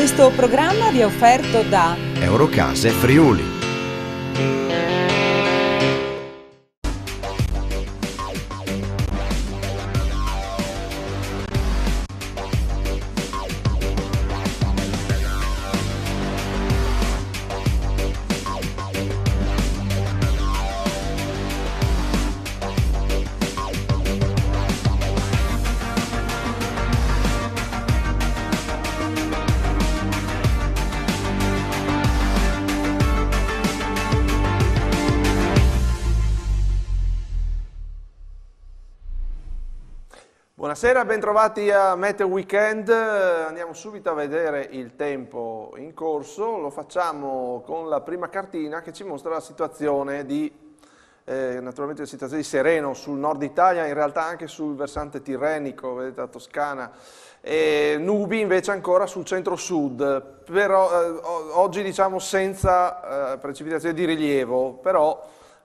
Questo programma vi è offerto da Eurocase Friuli. Buonasera, bentrovati a Meteo Weekend. Andiamo subito a vedere il tempo in corso. Lo facciamo con la prima cartina che ci mostra la situazione di, eh, naturalmente la situazione di sereno sul nord Italia, in realtà anche sul versante tirrenico, vedete la Toscana, e nubi invece ancora sul centro-sud, però eh, oggi diciamo senza eh, precipitazioni di rilievo, però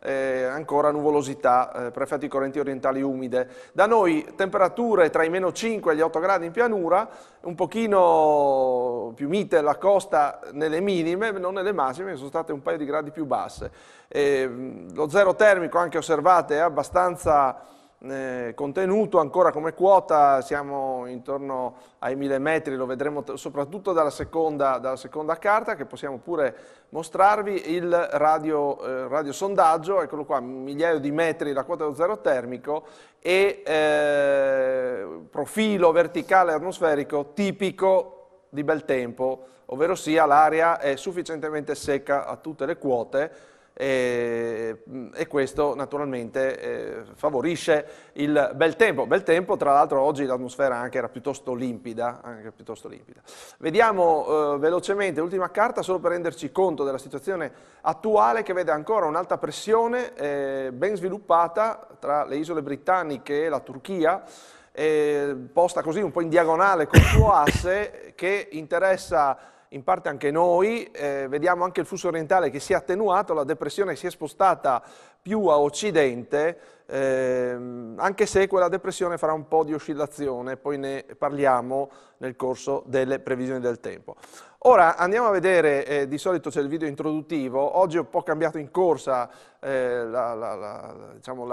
eh, ancora nuvolosità, eh, prefetti correnti orientali umide. Da noi temperature tra i meno 5 e gli 8 gradi in pianura, un pochino più mite la costa nelle minime, non nelle massime, sono state un paio di gradi più basse. Eh, lo zero termico anche osservate è abbastanza eh, contenuto ancora come quota, siamo intorno ai 1000 metri, lo vedremo soprattutto dalla seconda, dalla seconda, carta che possiamo pure mostrarvi, il radio, eh, radiosondaggio, eccolo qua, migliaio di metri la quota dello zero termico e eh, profilo verticale atmosferico tipico di bel tempo, ovvero sia l'aria è sufficientemente secca a tutte le quote, e, mm, e questo naturalmente eh, favorisce il bel tempo. Bel tempo, tra l'altro oggi l'atmosfera anche era piuttosto limpida. Piuttosto limpida. Vediamo eh, velocemente l'ultima carta solo per renderci conto della situazione attuale che vede ancora un'alta pressione eh, ben sviluppata tra le isole britanniche e la Turchia. Eh, posta così un po' in diagonale col suo asse che interessa in parte anche noi, eh, vediamo anche il flusso orientale che si è attenuato, la depressione si è spostata più a occidente, ehm, anche se quella depressione farà un po' di oscillazione, poi ne parliamo nel corso delle previsioni del tempo. Ora andiamo a vedere, eh, di solito c'è il video introduttivo, oggi ho un po' cambiato in corsa eh, la, la, la, diciamo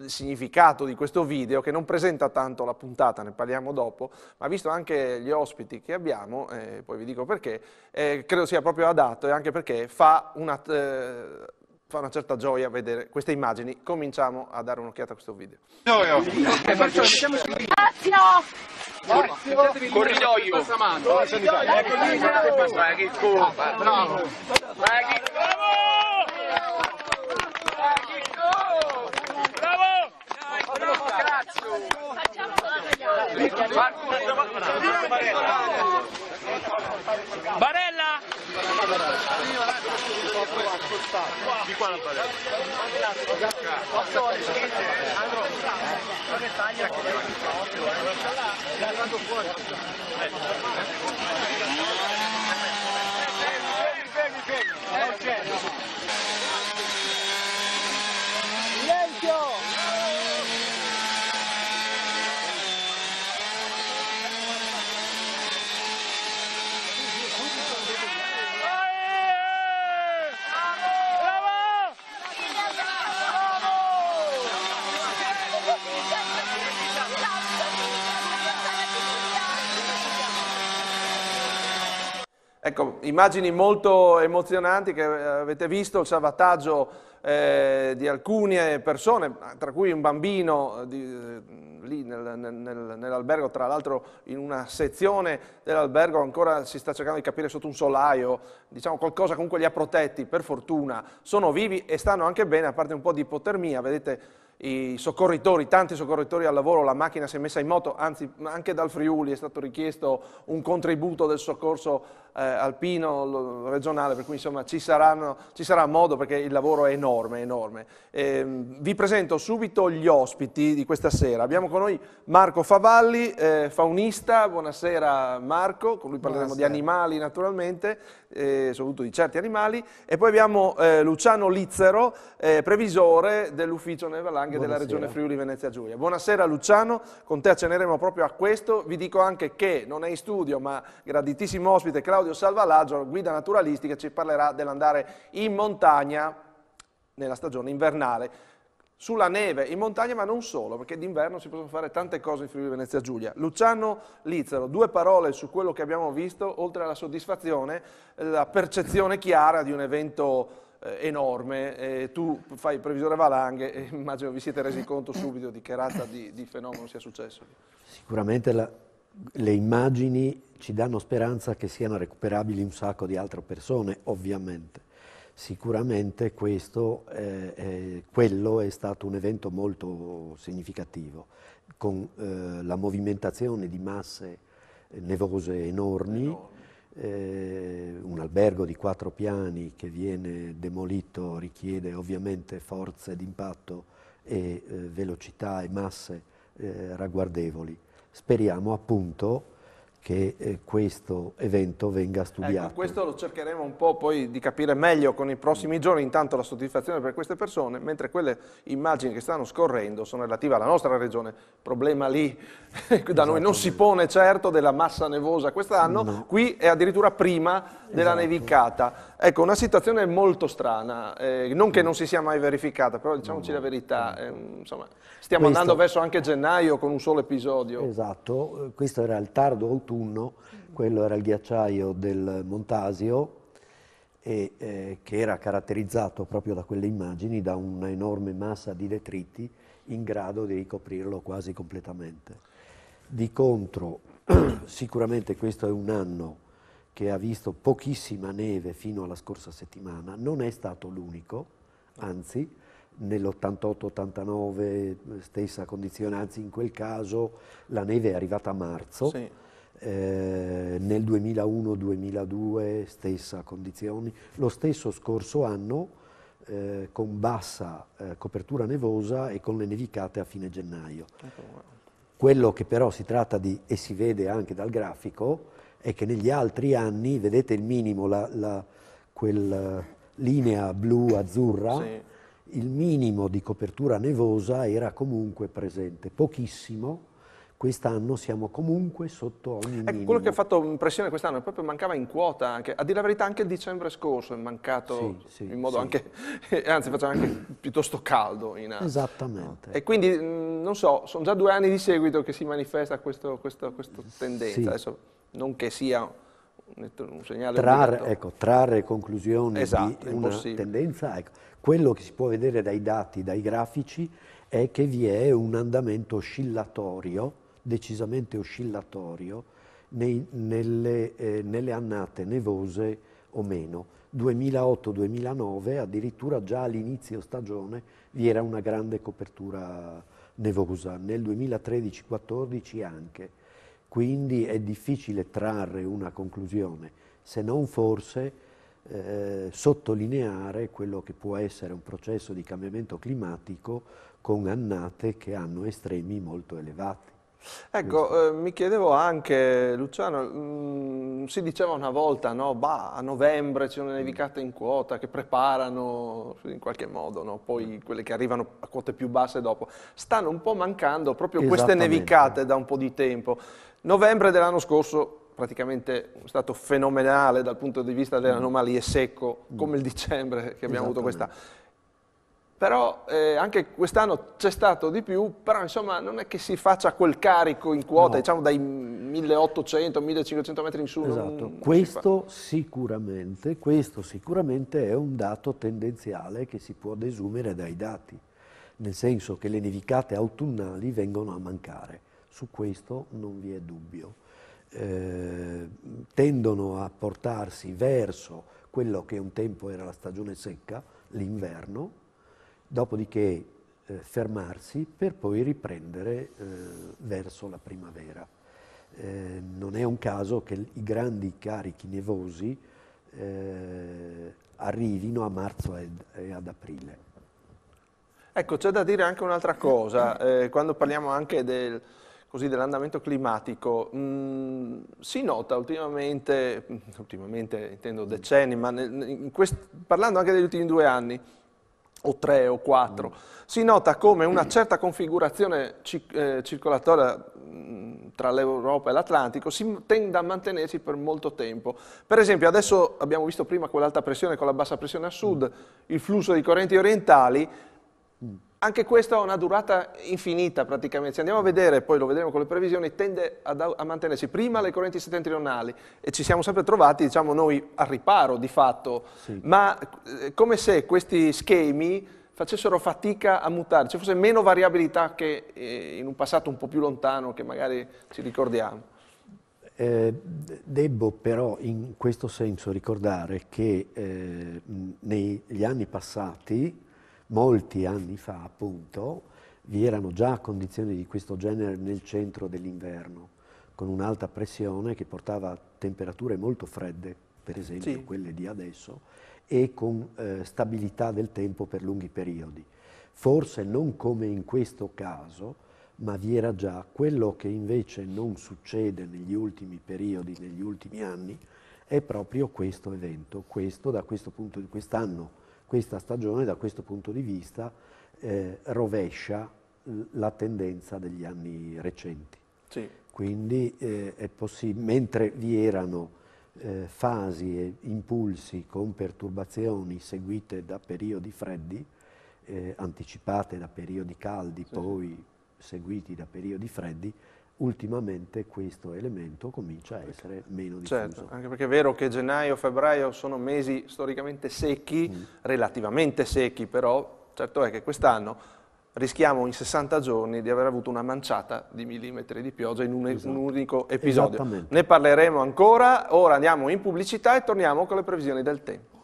il significato di questo video che non presenta tanto la puntata, ne parliamo dopo, ma visto anche gli ospiti che abbiamo, eh, poi vi dico perché, eh, credo sia proprio adatto e anche perché fa una, eh, fa una, certa gioia vedere queste immagini. Cominciamo a dare un'occhiata a questo video. Gioia! Oh. Eh, Spazio! Corridoio! Corridoio! Ecco, ecco lì! Bravo! 三家，大家，大家，大家，大家，大家，大家，大家，immagini molto emozionanti che eh, avete visto, il salvataggio eh, di alcune persone, tra cui un bambino eh, di, eh, lì nel, nel, nell'albergo, tra l'altro in una sezione dell'albergo ancora si sta cercando di capire sotto un solaio, diciamo qualcosa comunque li ha protetti, per fortuna, sono vivi e stanno anche bene, a parte un po' di ipotermia, vedete i soccorritori, tanti soccorritori al lavoro, la macchina si è messa in moto, anzi anche dal Friuli è stato richiesto un contributo del soccorso eh, alpino regionale, per cui insomma ci, saranno, ci, sarà modo perché il lavoro è enorme, enorme. Eh, vi presento subito gli ospiti di questa sera, abbiamo con noi Marco Favalli, eh, faunista, buonasera Marco, con lui parleremo buonasera. di animali naturalmente, eh, soprattutto di certi animali, e poi abbiamo eh, Luciano Lizzero, eh, previsore dell'ufficio Nevalanga anche della Regione Friuli Venezia Giulia. Buonasera Luciano, con te acceneremo proprio a questo. Vi dico anche che non è in studio, ma graditissimo ospite Claudio Salvalaggio, guida naturalistica, ci parlerà dell'andare in montagna nella stagione invernale sulla neve, in montagna, ma non solo, perché d'inverno si possono fare tante cose in Friuli Venezia Giulia. Luciano Lizzaro, due parole su quello che abbiamo visto, oltre alla soddisfazione, la percezione chiara di un evento eh, enorme, eh, tu fai il previsore valanghe e immagino vi siete resi conto subito di che razza di, di fenomeno sia successo. Sicuramente la, le immagini ci danno speranza che siano recuperabili un sacco di altre persone, ovviamente. Sicuramente questo, eh, eh, quello è stato un evento molto significativo, con eh, la movimentazione di masse eh, nevose enormi. enormi eh, un albergo di quattro piani che viene demolito richiede ovviamente forze d'impatto e eh, velocità e masse eh, ragguardevoli. Speriamo appunto che eh, questo evento venga ecco, studiato. Ecco, questo lo cercheremo un po' poi di capire meglio con i prossimi giorni, intanto la soddisfazione per queste persone, mentre quelle immagini che stanno scorrendo sono relative alla nostra regione, problema lì esatto. da noi non si esatto. pone certo della massa nevosa quest'anno, no. qui è addirittura prima della esatto. nevicata. Ecco, una situazione molto strana, eh, non che non si sia mai verificata, però diciamoci no. la verità, eh, insomma, stiamo questo... andando verso anche gennaio con un solo episodio. Esatto, questo era il tardo autunno autunno, quello era il ghiacciaio del Montasio, e, eh, che era caratterizzato proprio da quelle immagini, da una enorme massa di detriti in grado di ricoprirlo quasi completamente. Di contro, sicuramente questo è un anno che ha visto pochissima neve fino alla scorsa settimana, non è stato l'unico, anzi nell'88-89 eh, stessa condizione, anzi in quel caso la neve è arrivata a marzo. Sì eh, nel 2001-2002 stessa condizione, lo stesso scorso anno eh, con bassa eh, copertura nevosa e con le nevicate a fine gennaio. Ecco Quello che però si tratta di, e si vede anche dal grafico, è che negli altri anni, vedete il minimo, la, la, quella eh, linea blu-azzurra, sì. il minimo di copertura nevosa era comunque presente, pochissimo, quest'anno siamo comunque sotto ogni ecco, Quello che ha fatto impressione quest'anno è proprio mancava in quota anche, a dire la verità anche il dicembre scorso è mancato sì, sì, in modo sì. anche, eh, anzi faceva anche piuttosto caldo in Asia. Esattamente. E quindi, mm, non so, sono già due anni di seguito che si manifesta questa tendenza, Adesso, non che sia un segnale trarre, ecco, trarre conclusioni esatto, di una tendenza, ecco, quello che si può vedere dai dati, dai grafici, è che vi è un andamento oscillatorio decisamente oscillatorio nei, nelle, eh, nelle annate nevose o meno. 2008-2009 addirittura già all'inizio stagione vi era una grande copertura nevosa, nel 2013-14 anche. Quindi è difficile trarre una conclusione, se non forse eh, sottolineare quello che può essere un processo di cambiamento climatico con annate che hanno estremi molto elevati. Ecco, eh, mi chiedevo anche, Luciano, mh, mm, si diceva una volta, no? bah, a novembre c'è una nevicata in quota che preparano in qualche modo, no? poi quelle che arrivano a quote più basse dopo. Stanno un po' mancando proprio queste nevicate da un po' di tempo. Novembre dell'anno scorso praticamente è stato fenomenale dal punto di vista delle mm. anomalie secco, come il mm. dicembre che abbiamo avuto questa però eh, anche quest'anno c'è stato di più, però insomma non è che si faccia quel carico in quota, no. diciamo dai 1800-1500 metri in su. Esatto, questo sicuramente, questo sicuramente è un dato tendenziale che si può desumere dai dati, nel senso che le nevicate autunnali vengono a mancare, su questo non vi è dubbio. Eh, tendono a portarsi verso quello che un tempo era la stagione secca, l'inverno, dopodiché eh, fermarsi per poi riprendere eh, verso la primavera. Eh, non è un caso che i grandi carichi nevosi eh, arrivino a marzo e ad aprile. Ecco, c'è da dire anche un'altra cosa, eh, quando parliamo anche del, dell'andamento climatico, mh, mm, si nota ultimamente, mm, ultimamente intendo decenni, ma nel, quest, parlando anche degli ultimi due anni, o 3 o 4, mm. si nota come una certa configurazione cic eh, circolatoria mh, mm, tra l'Europa e l'Atlantico si tende a mantenersi per molto tempo. Per esempio adesso abbiamo visto prima quell'alta pressione con la bassa pressione a sud, mm. il flusso di correnti orientali, anche questo ha una durata infinita praticamente, se andiamo a vedere, poi lo vedremo con le previsioni, tende a, a mantenersi prima le correnti settentrionali e ci siamo sempre trovati, diciamo, noi al riparo di fatto, sì. ma eh, come se questi schemi facessero fatica a mutare, ci fosse meno variabilità che eh, in un passato un po' più lontano che magari ci ricordiamo. Eh, debbo però in questo senso ricordare che eh, negli anni passati molti anni fa appunto vi erano già condizioni di questo genere nel centro dell'inverno, con un'alta pressione che portava a temperature molto fredde, per esempio sì. quelle di adesso, e con eh, stabilità del tempo per lunghi periodi. Forse non come in questo caso, ma vi era già quello che invece non succede negli ultimi periodi, negli ultimi anni, è proprio questo evento. Questo, da questo punto di quest'anno, questa stagione da questo punto di vista eh, rovescia la tendenza degli anni recenti. Sì. Quindi eh, è possibile, mentre vi erano eh, fasi e impulsi con perturbazioni seguite da periodi freddi, eh, anticipate da periodi caldi, sì. poi seguiti da periodi freddi, ultimamente questo elemento comincia a essere meno diffuso. Certo, anche perché è vero che gennaio e febbraio sono mesi storicamente secchi, mm. relativamente secchi, però certo è che quest'anno rischiamo in 60 giorni di aver avuto una manciata di millimetri di pioggia in un, esatto. un unico episodio. Ne parleremo ancora, ora andiamo in pubblicità e torniamo con le previsioni del tempo.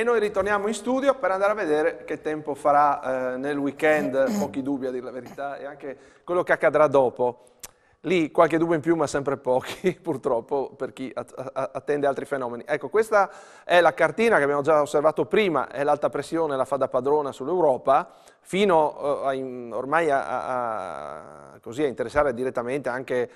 e noi ritorniamo in studio per andare a vedere che tempo farà eh, nel weekend, pochi dubbi a dire la verità, e anche quello che accadrà dopo. Lì qualche dubbio in più, ma sempre pochi, purtroppo, per chi attende altri fenomeni. Ecco, questa è la cartina che abbiamo già osservato prima, è l'alta pressione, la fa da padrona sull'Europa, fino eh, a, ormai a, a, così, a interessare direttamente anche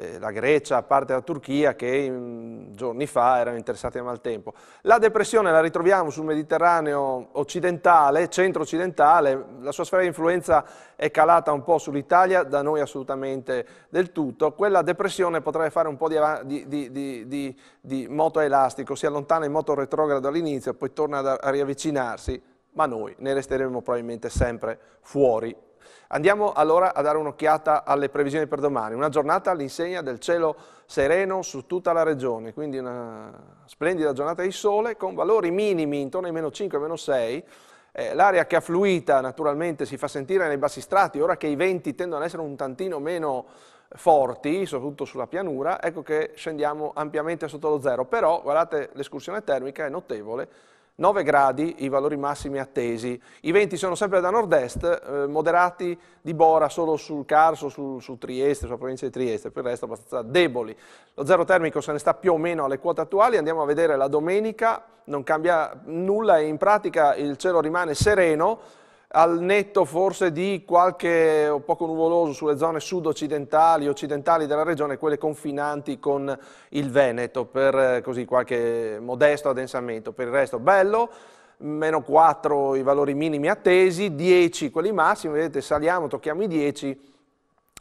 eh, la Grecia, a parte la Turchia, che mh, giorni fa erano interessati al maltempo. La depressione la ritroviamo sul Mediterraneo occidentale, centro-occidentale, la sua sfera di influenza è calata un po' sull'Italia, da noi assolutamente del tutto. Quella depressione potrebbe fare un po' di, di, di, di moto elastico, si allontana in moto retrogrado all'inizio, poi torna a, a riavvicinarsi, ma noi ne resteremo probabilmente sempre fuori Andiamo allora a dare un'occhiata alle previsioni per domani. Una giornata all'insegna del cielo sereno su tutta la regione, quindi una splendida giornata di sole con valori minimi intorno ai meno 5 meno 6. Eh, l'aria che ha fluita naturalmente si fa sentire nei bassi strati, ora che i venti tendono ad essere un tantino meno forti, soprattutto sulla pianura, ecco che scendiamo ampiamente sotto lo zero. Però, guardate, l'escursione termica è notevole, 9 gradi i valori massimi attesi, i venti sono sempre da nord-est, eh, moderati di Bora solo sul Carso, sul, su Trieste, sulla provincia di Trieste, per il resto abbastanza deboli. Lo zero termico se ne sta più o meno alle quote attuali, andiamo a vedere la domenica, non cambia nulla e in pratica il cielo rimane sereno, al netto forse di qualche o poco nuvoloso sulle zone sud-occidentali occidentali della regione, quelle confinanti con il Veneto, per eh, così qualche modesto addensamento. Per il resto bello, meno 4 i valori minimi attesi, 10 quelli massimi, vedete saliamo, tocchiamo i 10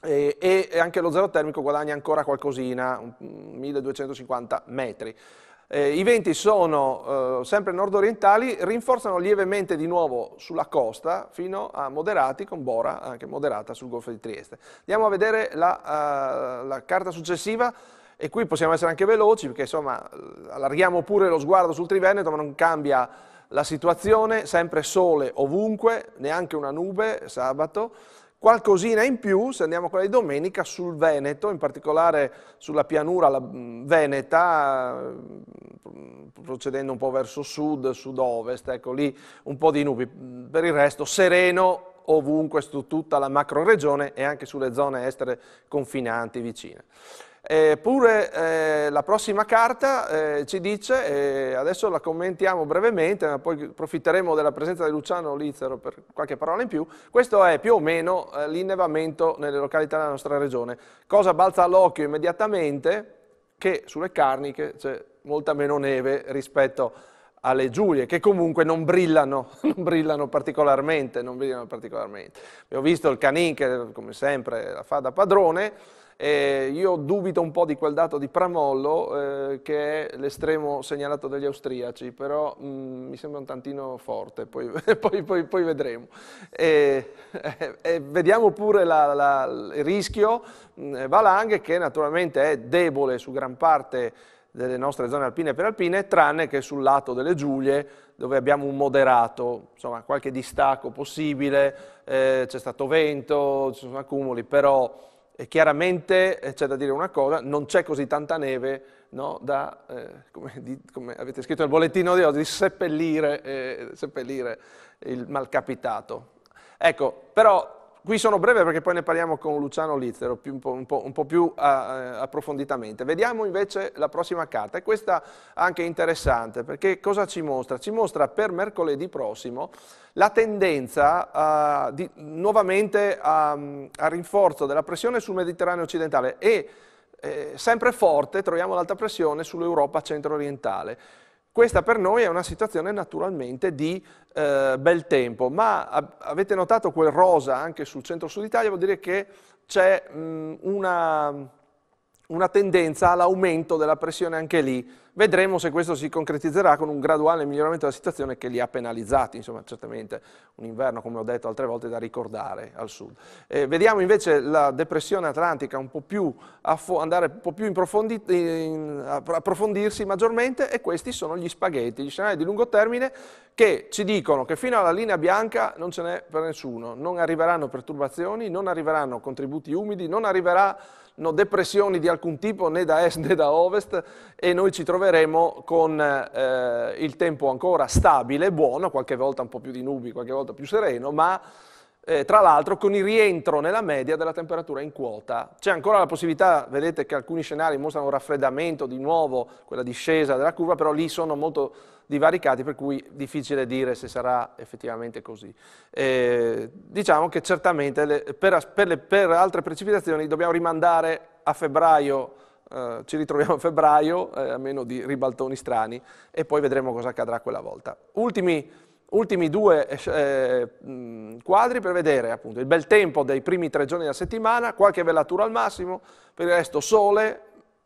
e, e anche lo zero termico guadagna ancora qualcosina, 1250 metri. Eh, I venti sono eh, sempre nordorientali, rinforzano lievemente di nuovo sulla costa fino a moderati con Bora anche moderata sul Golfo di Trieste. Andiamo a vedere la, uh, la carta successiva e qui possiamo essere anche veloci perché insomma allarghiamo pure lo sguardo sul Triveneto ma non cambia la situazione, sempre sole ovunque, neanche una nube sabato. Qualcosina in più, se andiamo a quella di domenica, sul Veneto, in particolare sulla pianura mm, veneta, mm, procedendo un po' verso sud, sud-ovest, ecco lì un po' di nubi. Mm, per il resto sereno ovunque su tutta la macro regione e anche sulle zone estere confinanti vicine. Eppure eh, eh, la prossima carta eh, ci dice, eh, adesso la commentiamo brevemente, ma poi approfitteremo della presenza di Luciano Lizzero per qualche parola in più, questo è più o meno eh, l'innevamento nelle località della nostra regione. Cosa balza all'occhio immediatamente? Che sulle Carniche c'è molta meno neve rispetto alle Giulie, che comunque non brillano, non brillano particolarmente. Non brillano particolarmente. Abbiamo visto il Canin che, come sempre, la fa da padrone, eh, io dubito un po' di quel dato di Pramollo, eh, che è l'estremo segnalato dagli austriaci, però mh, mm, mi sembra un tantino forte, poi, poi, poi, poi vedremo. Eh, vediamo pure la, la, il rischio mm, eh, Valanghe, che naturalmente è debole su gran parte delle nostre zone alpine e peralpine, tranne che sul lato delle Giulie, dove abbiamo un moderato, insomma, qualche distacco possibile, eh, c'è stato vento, ci sono accumuli, però e chiaramente eh, c'è da dire una cosa, non c'è così tanta neve no, da, eh, come, di, come, avete scritto nel bollettino di oggi, di seppellire, eh, seppellire il malcapitato. Ecco, però Qui sono breve perché poi ne parliamo con Luciano Lizzero più, un, po', un, po', un, po', più uh, approfonditamente. Vediamo invece la prossima carta e questa anche interessante perché cosa ci mostra? Ci mostra per mercoledì prossimo la tendenza uh, di, nuovamente um, a rinforzo della pressione sul Mediterraneo occidentale e eh, sempre forte troviamo l'alta pressione sull'Europa centro-orientale. Questa per noi è una situazione naturalmente di eh, bel tempo, ma avete notato quel rosa anche sul centro-sud Italia, vuol dire che c'è una, una tendenza all'aumento della pressione anche lì, Vedremo se questo si concretizzerà con un graduale miglioramento della situazione che li ha penalizzati, insomma certamente un inverno come ho detto altre volte da ricordare al sud. Eh, vediamo invece la depressione atlantica un po' più andare un po' più in, profondi in approfondirsi maggiormente e questi sono gli spaghetti, gli scenari di lungo termine che ci dicono che fino alla linea bianca non ce n'è per nessuno, non arriveranno perturbazioni, non arriveranno contributi umidi, non arriverà no depressioni di alcun tipo né da est né da ovest e noi ci troveremo con eh, il tempo ancora stabile, buono, qualche volta un po' più di nubi, qualche volta più sereno, ma eh, tra l'altro con il rientro nella media della temperatura in quota. C'è ancora la possibilità, vedete che alcuni scenari mostrano un raffreddamento di nuovo, quella discesa della curva, però lì sono molto divaricati, per cui difficile dire se sarà effettivamente così. Eh, diciamo che certamente le, per, per, le, per, altre precipitazioni dobbiamo rimandare a febbraio, eh, ci ritroviamo a febbraio, eh, a meno di ribaltoni strani, e poi vedremo cosa accadrà quella volta. Ultimi ultimi due eh, eh quadri per vedere appunto il bel tempo dei primi tre giorni della settimana, qualche velatura al massimo, per il resto sole,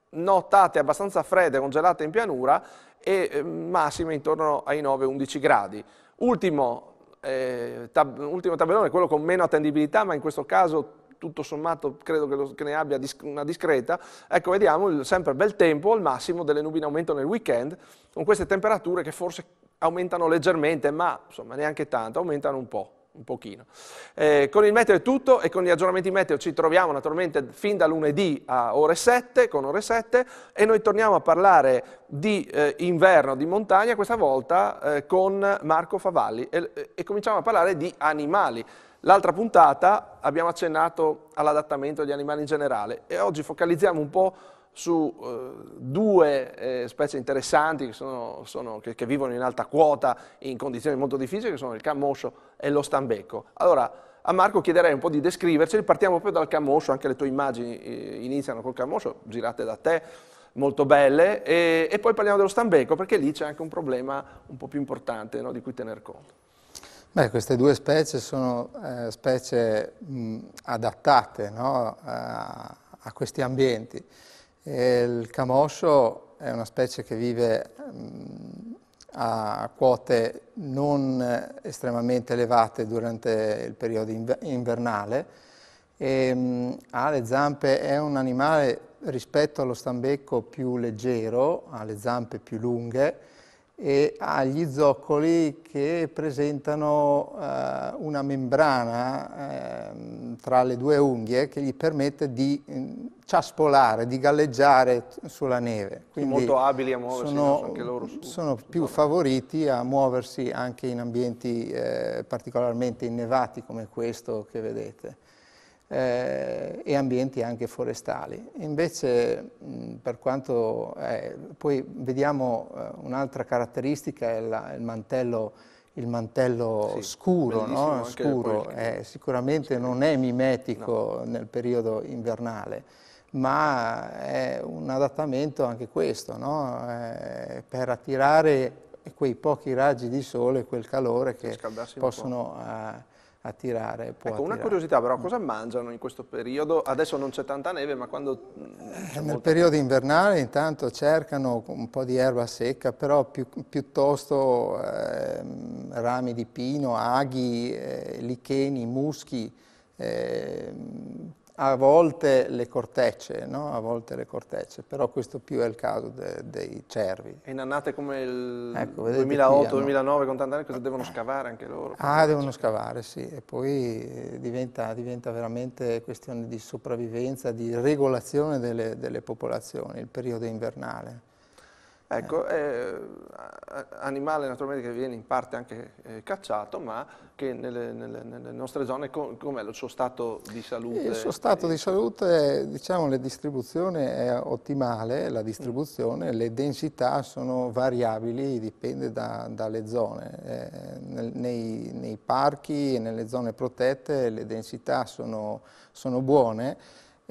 nottate abbastanza fredde, congelate in pianura e eh, massime intorno ai 9-11 gradi. Ultimo, eh, tab ultimo tabellone quello con meno attendibilità, ma in questo caso tutto sommato credo che, lo, che ne abbia dis una discreta. Ecco, vediamo il, sempre bel tempo, al massimo delle nubi in aumento nel weekend, con queste temperature che forse aumentano leggermente, ma insomma neanche tanto, aumentano un po', un pochino. Eh, con il meteo è tutto e con gli aggiornamenti meteo ci troviamo naturalmente fin da lunedì a ore 7, con ore 7, e noi torniamo a parlare di eh, inverno, di montagna, questa volta eh, con Marco Favalli e, eh, e cominciamo a parlare di animali. L'altra puntata abbiamo accennato all'adattamento degli animali in generale e oggi focalizziamo un po' su eh, due eh, specie interessanti che, sono, sono, che, che, vivono in alta quota in condizioni molto difficili, che sono il camoscio e lo stambecco. Allora, a Marco chiederei un po' di descriverceli, partiamo proprio dal camoscio, anche le tue immagini eh, iniziano col camoscio, girate da te, molto belle, e, e, poi parliamo dello stambecco, perché lì c'è anche un problema un po' più importante no, di cui tener conto. Beh, queste due specie sono eh, specie mh, adattate no, a, a questi ambienti il camoscio è una specie che vive mm, a quote non estremamente elevate durante il periodo invernale e mm, ha le zampe, è un animale rispetto allo stambecco più leggero, ha le zampe più lunghe, e ha gli zoccoli che presentano eh, una membrana eh, tra le due unghie che gli permette di mm, ciaspolare, di galleggiare sulla neve. Quindi sono molto abili a muoversi, sono, anche loro su, sono su più favoriti a muoversi anche in ambienti eh, particolarmente innevati come questo che vedete eh, e ambienti anche forestali. Invece, mh, per quanto... Eh, poi vediamo eh, un'altra caratteristica, è la, il mantello il mantello sì, scuro, no? scuro è, eh, sicuramente non è mimetico no. nel periodo invernale, ma è un adattamento anche questo, no? Eh, per attirare quei pochi raggi di sole, quel calore che possono po' attirare. Ecco, attirare. una curiosità però, mm. cosa mangiano in questo periodo? Adesso non c'è tanta neve, ma quando... Mm, Nel periodo invernale intanto cercano un po' di erba secca, però più, piuttosto eh, rami di pino, aghi, eh, licheni, muschi, eh, a volte le cortecce, no? a volte le cortecce, però questo più è il caso de, dei cervi. E in annate come il ecco, 2008-2009 con tant'anni cosa devono scavare anche loro? Ah, devono scavare, sì, e poi eh, diventa, diventa, veramente questione di sopravvivenza, di regolazione delle, delle popolazioni, il periodo invernale. Ecco, è eh, animale naturalmente che viene in parte anche eh, cacciato, ma che nelle, nelle, nelle nostre zone com'è il suo stato di salute? Il suo stato di eh, salute, diciamo, la distribuzione è ottimale, la distribuzione, mm. le densità sono variabili, dipende da, dalle zone. Eh, nel, nei, nei, parchi e nelle zone protette le densità sono, sono buone,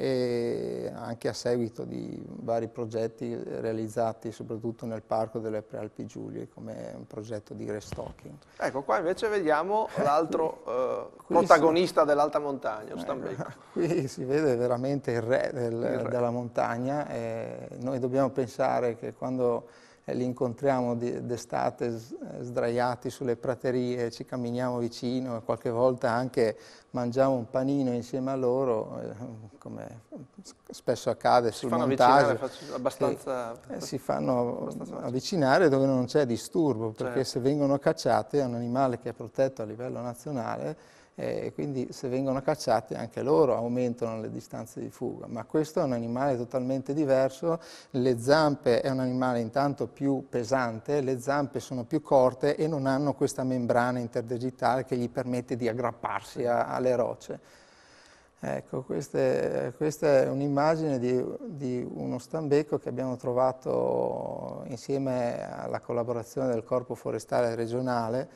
e anche a seguito di vari progetti realizzati soprattutto nel Parco delle Prealpi Giulie come un progetto di restocking. Ecco, qua invece vediamo l'altro eh, protagonista si... dell'alta montagna, Stambecco. Eh, qui si vede veramente il re, del, il re. della montagna noi dobbiamo pensare che quando li incontriamo d'estate sdraiati sulle praterie, ci camminiamo vicino e qualche volta anche mangiamo un panino insieme a loro, eh, come spesso accade sul montaggio. Abbastanza... Eh, si fanno abbastanza avvicinare dove non c'è disturbo, perché certo. se vengono cacciati è un animale che è protetto a livello nazionale e quindi se vengono cacciati anche loro aumentano le distanze di fuga, ma questo è un animale totalmente diverso, le zampe è un animale intanto più pesante, le zampe sono più corte e non hanno questa membrana interdigitale che gli permette di aggrapparsi a, alle rocce. Ecco, questa è un'immagine di, di, uno stambecco che abbiamo trovato insieme alla collaborazione del Corpo Forestale Regionale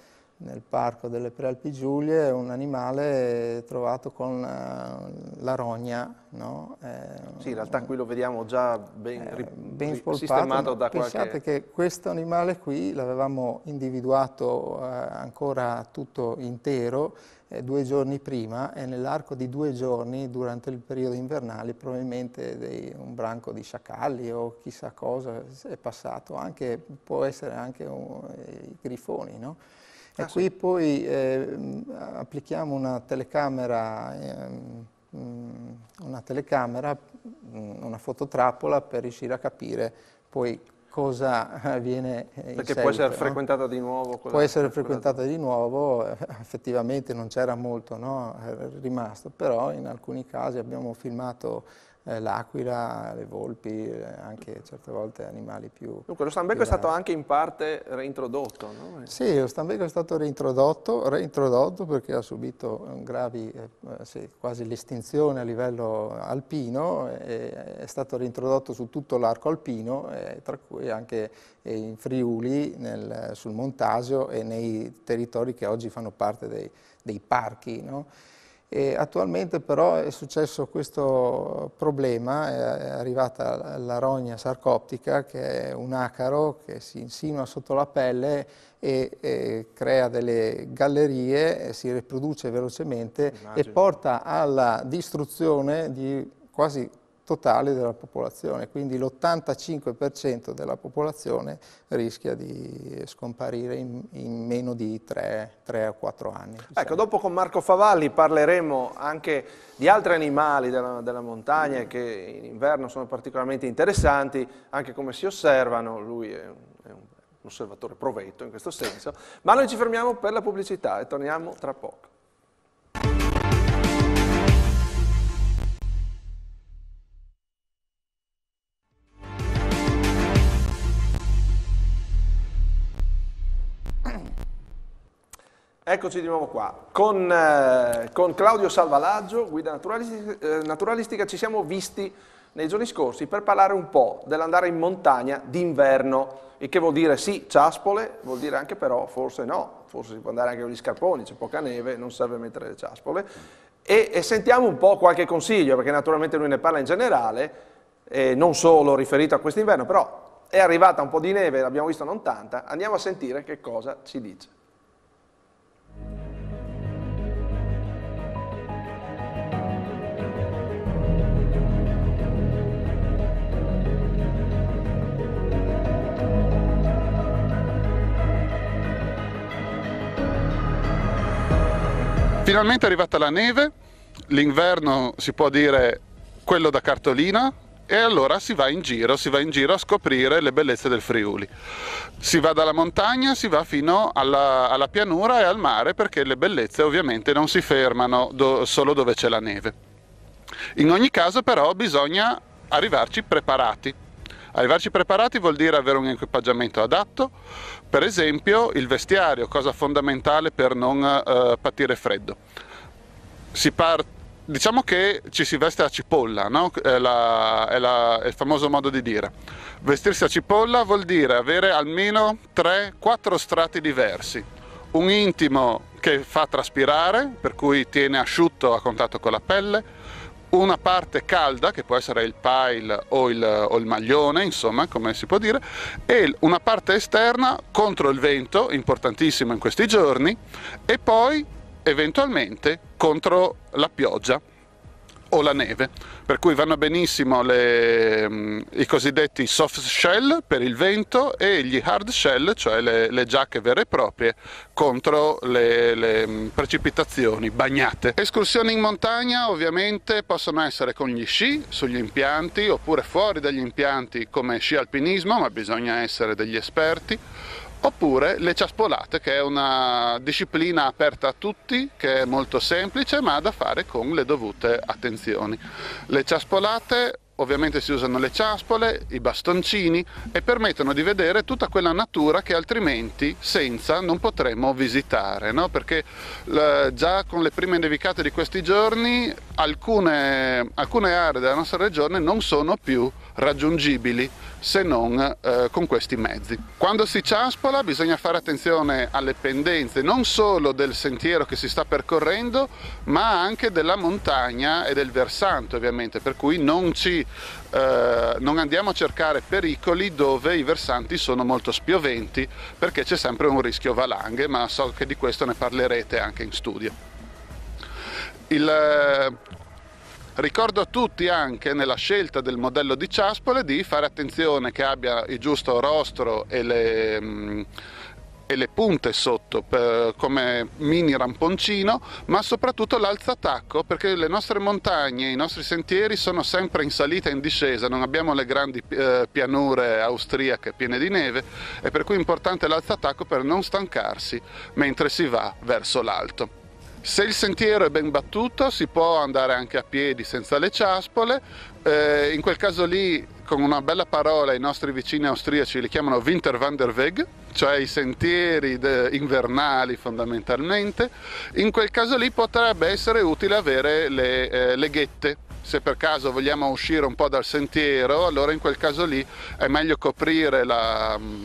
nel parco delle Prealpi Giulie un animale trovato con eh, la rogna. No? Eh, sì, in realtà qui lo vediamo già ben, eh, ben sistemato da qualche... Pensate che questo animale qui l'avevamo individuato eh, ancora tutto intero due giorni prima e nell'arco di due giorni durante il periodo invernale probabilmente dei, un branco di sciacalli o chissà cosa è passato, anche, può essere anche un, i grifoni. No? Ah, e ah, qui poi eh, applichiamo una telecamera, eh, una telecamera, mm, una fototrappola per riuscire a capire poi cosa avviene eh, in Perché può essere no? frequentata di nuovo? Può essere frequentata di nuovo, effettivamente non c'era molto no? rimasto, però in alcuni casi abbiamo filmato eh, l'aquila, le volpi, eh, anche certe volte animali più... Dunque lo stambecco è stato anche in parte reintrodotto, no? Sì, lo stambecco è stato reintrodotto, reintrodotto perché ha subito eh, gravi, eh, sì, quasi l'estinzione a livello alpino, è stato reintrodotto su tutto l'arco alpino, eh, tra cui anche in Friuli, nel, sul Montasio e nei territori che oggi fanno parte dei, dei parchi, no? E attualmente però è successo questo problema, è arrivata la rogna sarcoptica che è un acaro che si insinua sotto la pelle e, e crea delle gallerie, si riproduce velocemente Immagino. e porta alla distruzione di quasi totale della popolazione, quindi l'85% della popolazione rischia di scomparire in, in meno di 3, 3 o 4 anni. Diciamo. Ecco, dopo con Marco Favalli parleremo anche di altri animali della, della montagna mm. che in inverno sono particolarmente interessanti, anche come si osservano, lui è un, è un osservatore provetto in questo senso, ma noi ci fermiamo per la pubblicità e torniamo tra poco. Eccoci di nuovo qua, con, eh, con Claudio Salvalaggio, guida naturalistica, eh, naturalistica, ci siamo visti nei giorni scorsi per parlare un po' dell'andare in montagna d'inverno, il che vuol dire sì, ciaspole, vuol dire anche però forse no, forse si può andare anche con gli scarponi, c'è poca neve, non serve mettere le ciaspole, e, e sentiamo un po' qualche consiglio, perché naturalmente lui ne parla in generale, eh, non solo riferito a quest'inverno, però è arrivata un po' di neve, l'abbiamo visto non tanta, andiamo a sentire che cosa ci dice. Finalmente è arrivata la neve, l'inverno si può dire quello da cartolina e allora si va in giro, si va in giro a scoprire le bellezze del Friuli. Si va dalla montagna, si va fino alla, alla pianura e al mare perché le bellezze ovviamente non si fermano do, solo dove c'è la neve. In ogni caso però bisogna arrivarci preparati Arrivarci preparati vuol dire avere un equipaggiamento adatto, per esempio il vestiario, cosa fondamentale per non eh, patire freddo. Part... Diciamo che ci si veste a cipolla, no? è, la... È, la... è il famoso modo di dire. Vestirsi a cipolla vuol dire avere almeno 3-4 strati diversi. Un intimo che fa traspirare, per cui tiene asciutto a contatto con la pelle, una parte calda, che può essere il pile o il, o il, maglione, insomma, come si può dire, e una parte esterna contro il vento, importantissimo in questi giorni, e poi eventualmente contro la pioggia o la neve, per cui vanno benissimo le, mm, i cosiddetti soft shell per il vento e gli hard shell, cioè le, le giacche vere e proprie, contro le, le mm, precipitazioni bagnate. Escursioni in montagna ovviamente possono essere con gli sci sugli impianti oppure fuori dagli impianti come sci alpinismo, ma bisogna essere degli esperti oppure le ciaspolate che è una disciplina aperta a tutti che è molto semplice ma da fare con le dovute attenzioni. Le ciaspolate ovviamente si usano le ciaspole, i bastoncini e permettono di vedere tutta quella natura che altrimenti senza non potremmo visitare, no? perché eh, già con le prime nevicate di questi giorni alcune, alcune aree della nostra regione non sono più raggiungibili se non eh, con questi mezzi. Quando si ciaspola bisogna fare attenzione alle pendenze non solo del sentiero che si sta percorrendo ma anche della montagna e del versante ovviamente per cui non, ci, eh, non andiamo a cercare pericoli dove i versanti sono molto spioventi perché c'è sempre un rischio valanghe ma so che di questo ne parlerete anche in studio. Il, Ricordo a tutti anche nella scelta del modello di ciaspole di fare attenzione che abbia il giusto rostro e le, mm, e le punte sotto per, come mini ramponcino ma soprattutto l'alzatacco perché le nostre montagne, i nostri sentieri sono sempre in salita e in discesa non abbiamo le grandi eh, pianure austriache piene di neve e per cui è importante l'alzatacco per non stancarsi mentre si va verso l'alto. Se il sentiero è ben battuto si può andare anche a piedi senza le ciaspole, eh, in quel caso lì con una bella parola i nostri vicini austriaci li chiamano Winter Winterwanderweg, cioè i sentieri invernali fondamentalmente, in quel caso lì potrebbe essere utile avere le eh, leghette. Se per caso vogliamo uscire un po' dal sentiero, allora in quel caso lì è meglio coprire la mm,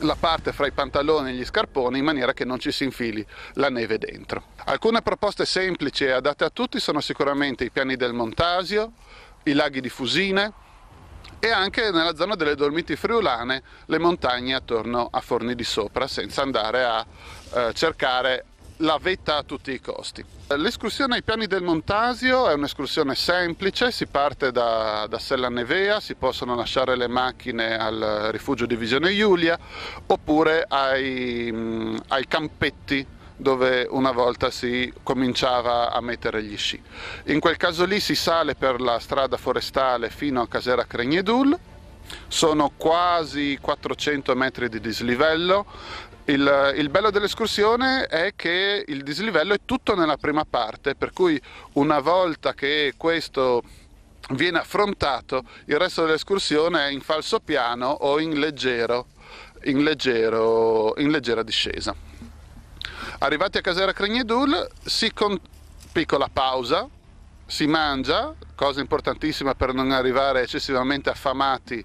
la parte fra i pantaloni e gli scarponi in maniera che non ci si infili la neve dentro. Alcune proposte semplici e adatte a tutti sono sicuramente i piani del Montasio, i laghi di Fusine e anche nella zona delle Dolmiti Friulane le montagne attorno a Forni di Sopra senza andare a eh, cercare la vetta a tutti i costi. L'escursione ai piani del Montasio è un'escursione semplice, si parte da, da Sella Nevea, si possono lasciare le macchine al rifugio Divisione Giulia oppure ai, mm, ai campetti dove una volta si cominciava a mettere gli sci. In quel caso lì si sale per la strada forestale fino a Casera Cregnedul, sono quasi 400 metri di dislivello, il, il, bello dell'escursione è che il dislivello è tutto nella prima parte, per cui una volta che questo viene affrontato, il resto dell'escursione è in falso piano o in, leggero, in, leggero, in leggera discesa. Arrivati a Casera Cregnedul, si con... piccola pausa, si mangia, cosa importantissima per non arrivare eccessivamente affamati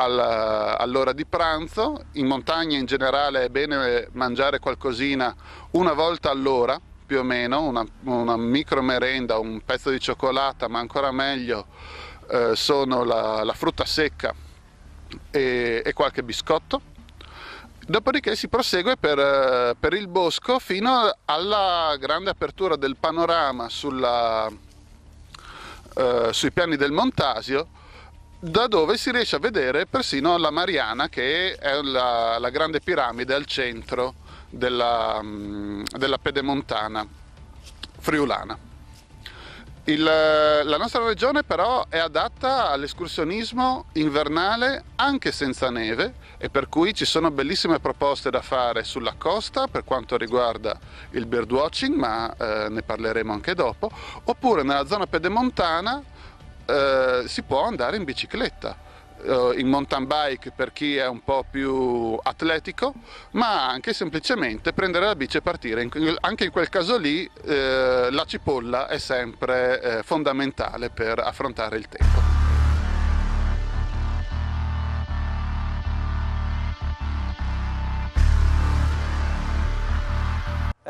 all'ora di pranzo, in montagna in generale è bene eh, mangiare qualcosina una volta all'ora più o meno, una, una micro merenda, un pezzo di cioccolata, ma ancora meglio eh, sono la, la, frutta secca e, e, qualche biscotto. Dopodiché si prosegue per, eh, per, il bosco fino alla grande apertura del panorama sulla, eh, sui piani del Montasio, da dove si riesce a vedere persino la Mariana che è la, la grande piramide al centro della, mm, della pedemontana friulana. Il, la nostra regione però è adatta all'escursionismo invernale anche senza neve e per cui ci sono bellissime proposte da fare sulla costa per quanto riguarda il birdwatching, ma eh, ne parleremo anche dopo, oppure nella zona pedemontana eh, si può andare in bicicletta eh, in mountain bike per chi è un po' più atletico, ma anche semplicemente prendere la bici e partire. Anche in quel caso lì eh, la cipolla è sempre eh, fondamentale per affrontare il tempo.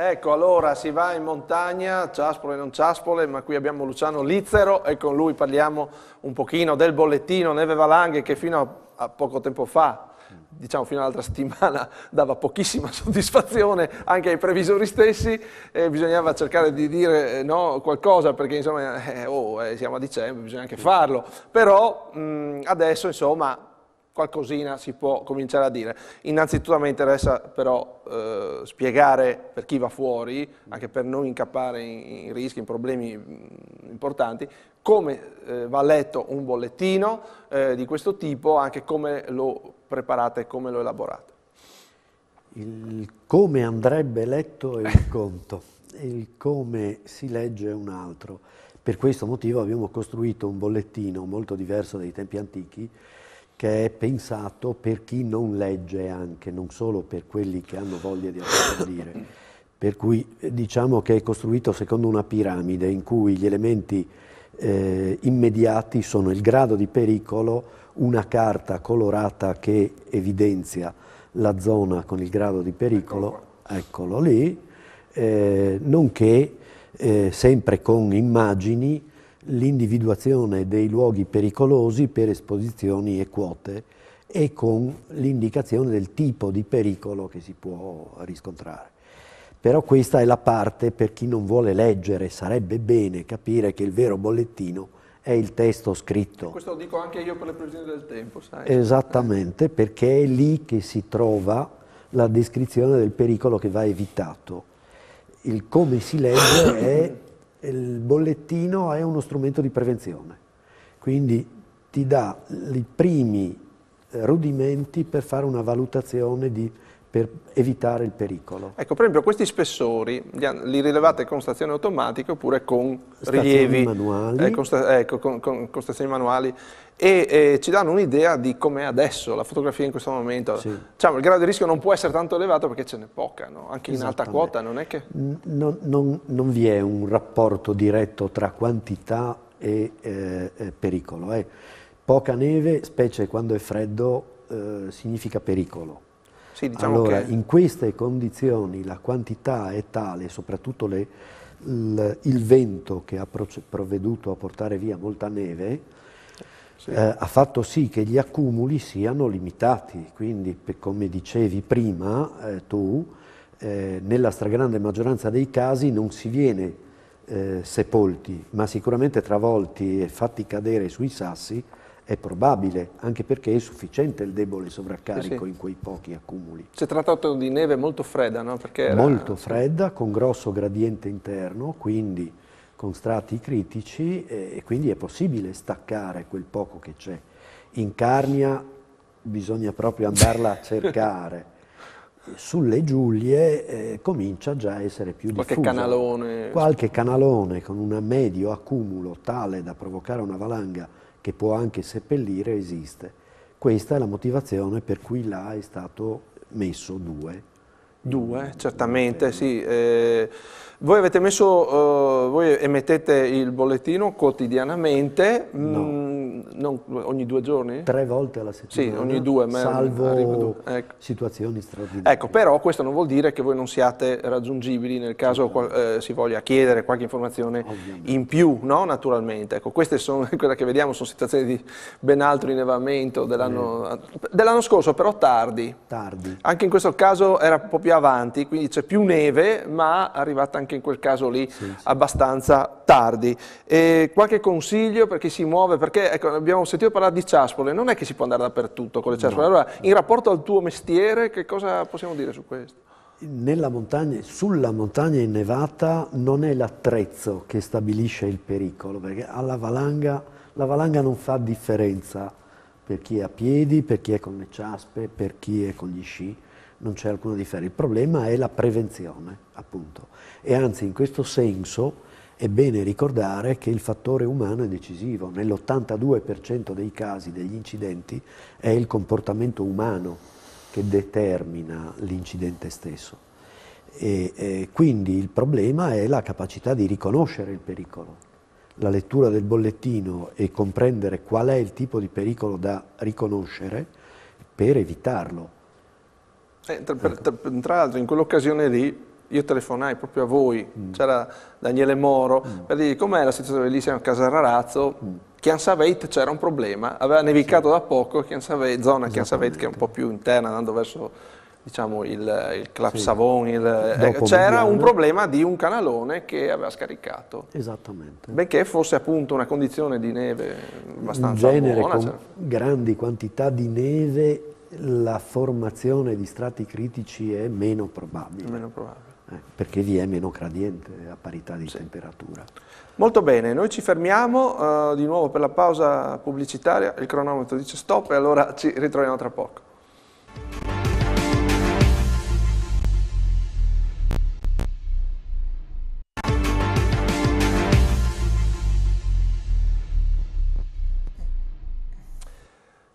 Ecco, allora si va in montagna, ciaspole non ciaspole, ma qui abbiamo Luciano Lizzero e con lui parliamo un pochino del bollettino Neve Valanghe che fino a poco tempo fa, diciamo fino all'altra settimana, dava pochissima soddisfazione anche ai previsori stessi e bisognava cercare di dire eh, no, qualcosa perché insomma eh, oh, eh, siamo a dicembre, bisogna anche farlo. Però mh, mm, adesso insomma qualcosina si può cominciare a dire. Innanzitutto mi interessa però eh, spiegare per chi va fuori, anche per non incappare in, in rischi, in problemi mh, mm, importanti, come eh, va letto un bollettino eh, di questo tipo, anche come lo preparate e come lo elaborate. Il come andrebbe letto è un conto, il come si legge è un altro. Per questo motivo abbiamo costruito un bollettino molto diverso dai tempi antichi, che è pensato per chi non legge anche, non solo per quelli che hanno voglia di approfondire. Per cui eh, diciamo che è costruito secondo una piramide in cui gli elementi eh, immediati sono il grado di pericolo, una carta colorata che evidenzia la zona con il grado di pericolo, eccolo lì, eh, nonché eh, sempre con immagini l'individuazione dei luoghi pericolosi per esposizioni e quote e con l'indicazione del tipo di pericolo che si può riscontrare. Però questa è la parte per chi non vuole leggere, sarebbe bene capire che il vero bollettino è il testo scritto. E questo lo dico anche io per le previsioni del tempo, sai? Esattamente, perché è lì che si trova la descrizione del pericolo che va evitato. Il come si legge è il bollettino è uno strumento di prevenzione, quindi ti dà i primi eh, rudimenti per fare una valutazione di per evitare il pericolo. Ecco, per esempio questi spessori li rilevate con stazioni automatiche oppure con stazioni rilievi manuali. Eh, con, ecco, con, con, con, stazioni manuali e eh, ci danno un'idea di com'è adesso la fotografia in questo momento. Sì. Cioè, il grado di rischio non può essere tanto elevato perché ce n'è poca, no? anche in alta quota non è che... Non, non, non, vi è un rapporto diretto tra quantità e eh, pericolo. Eh. Poca neve, specie quando è freddo, eh, significa pericolo sì, diciamo allora, che... in queste condizioni la quantità è tale, soprattutto le, il, il, vento che ha provveduto a portare via molta neve, sì. eh, ha fatto sì che gli accumuli siano limitati, quindi come dicevi prima eh, tu, eh, nella stragrande maggioranza dei casi non si viene eh, sepolti, ma sicuramente travolti e fatti cadere sui sassi è probabile, anche perché è sufficiente il debole sovraccarico sì, sì. in quei pochi accumuli. Si è trattato di neve molto fredda, no? Era... Molto fredda, con grosso gradiente interno, quindi con strati critici e quindi è possibile staccare quel poco che c'è. In Carnia bisogna proprio andarla a cercare sulle Giulie eh, comincia già a essere più Qualche diffuso. Qualche canalone. Qualche canalone con un medio accumulo tale da provocare una valanga che può anche seppellire esiste. Questa è la motivazione per cui là è stato messo due. Due, certamente, sì. Eh, voi avete messo, eh, voi emettete il bollettino quotidianamente. No. Mh, mm, non, ogni due giorni? Tre volte alla settimana. Sì, ogni due, ma salvo ecco. situazioni straordinarie. Ecco, però questo non vuol dire che voi non siate raggiungibili nel caso certo. eh, si voglia chiedere qualche informazione Ovviamente. in più, no? Naturalmente. Ecco, queste sono quelle che vediamo, sono situazioni di ben altro innevamento dell'anno, dell scorso, però tardi. Tardi. Anche in questo caso era un po' più avanti, quindi c'è più neve, ma arrivata anche in quel caso lì sì, abbastanza tardi. E qualche consiglio per chi si muove, perché ecco, abbiamo sentito parlare di ciaspole, non è che si può andare dappertutto con le ciaspole. No. Allora, in rapporto al tuo mestiere, che cosa possiamo dire su questo? Nella Montagna, sulla montagna innevata non è l'attrezzo che stabilisce il pericolo, perché alla valanga, la valanga non fa differenza per chi è a piedi, per chi è con le ciaspe, per chi è con gli sci, non c'è alcuna differenza. Il problema è la prevenzione, appunto. E anzi, in questo senso, è bene ricordare che il fattore umano è decisivo. Nell'82% dei casi degli incidenti è il comportamento umano che determina l'incidente stesso. E, e quindi il problema è la capacità di riconoscere il pericolo, la lettura del bollettino e comprendere qual è il tipo di pericolo da riconoscere per evitarlo. Eh, tra, per, tra, tra l'altro in quell'occasione lì io telefonai proprio a voi, mm. c'era Daniele Moro, mm. per dire com'è la situazione lì, siamo a Casararazzo, mm. Chiansaveit c'era un problema, aveva nevicato sì. da poco, Chiansaveit, zona Chiansaveit che è un po' più interna, andando verso diciamo, il, il Club sì. Savon, eh, c'era un problema di un canalone che aveva scaricato. Esattamente. Benché fosse appunto una condizione di neve abbastanza In genere buona, con grandi quantità di neve la formazione di strati critici è Meno probabile. Meno probabile eh, perché vi è meno gradiente a parità di sì. temperatura. Molto bene, noi ci fermiamo uh, di nuovo per la pausa pubblicitaria, il cronometro dice stop e allora ci ritroviamo tra poco.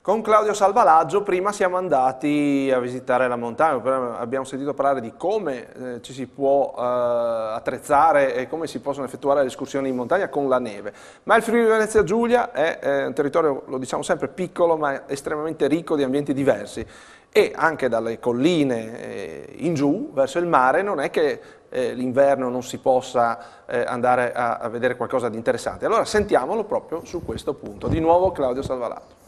Con Claudio Salvalaggio prima siamo andati a visitare la montagna, abbiamo sentito parlare di come eh, ci si può eh, attrezzare e come si possono effettuare le escursioni in montagna con la neve. Ma il Friuli Venezia Giulia è eh, un territorio, lo diciamo sempre, piccolo ma estremamente ricco di ambienti diversi e anche dalle colline eh, in giù verso il mare non è che eh, l'inverno non si possa eh, andare a, a vedere qualcosa di interessante. Allora sentiamolo proprio su questo punto. Di nuovo Claudio Salvalaggio.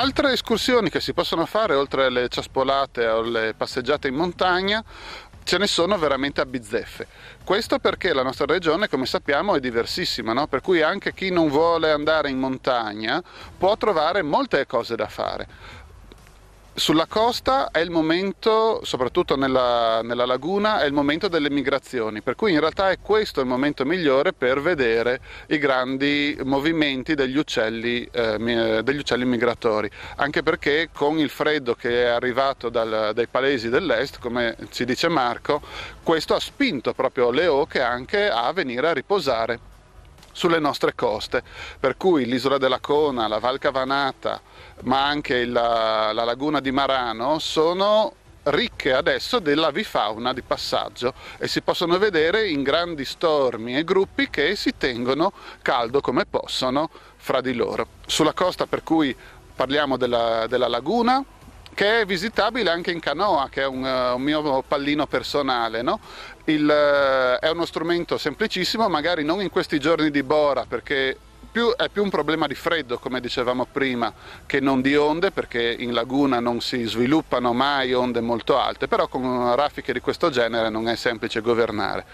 Altre escursioni che si possono fare oltre alle ciaspolate o alle passeggiate in montagna ce ne sono veramente a bizzeffe. Questo perché la nostra regione, come sappiamo, è diversissima, no? per cui anche chi non vuole andare in montagna può trovare molte cose da fare. Sulla costa è il momento, soprattutto nella, nella, laguna, è il momento delle migrazioni, per cui in realtà è questo il momento migliore per vedere i grandi movimenti degli uccelli, eh, eh degli uccelli migratori, anche perché con il freddo che è arrivato dal, dai paesi dell'est, come ci dice Marco, questo ha spinto proprio le oche anche a venire a riposare sulle nostre coste, per cui l'isola della Cona, la Val Cavanata, ma anche la, la laguna di Marano sono ricche adesso della dell'avifauna di passaggio e si possono vedere in grandi stormi e gruppi che si tengono caldo come possono fra di loro. Sulla costa per cui parliamo della, della laguna che è visitabile anche in canoa, che è un, eh, un mio pallino personale. No? Il, eh, è uno strumento semplicissimo, magari non in questi giorni di Bora, perché più, è più un problema di freddo, come dicevamo prima, che non di onde, perché in laguna non si sviluppano mai onde molto alte, però con raffiche di questo genere non è semplice governare.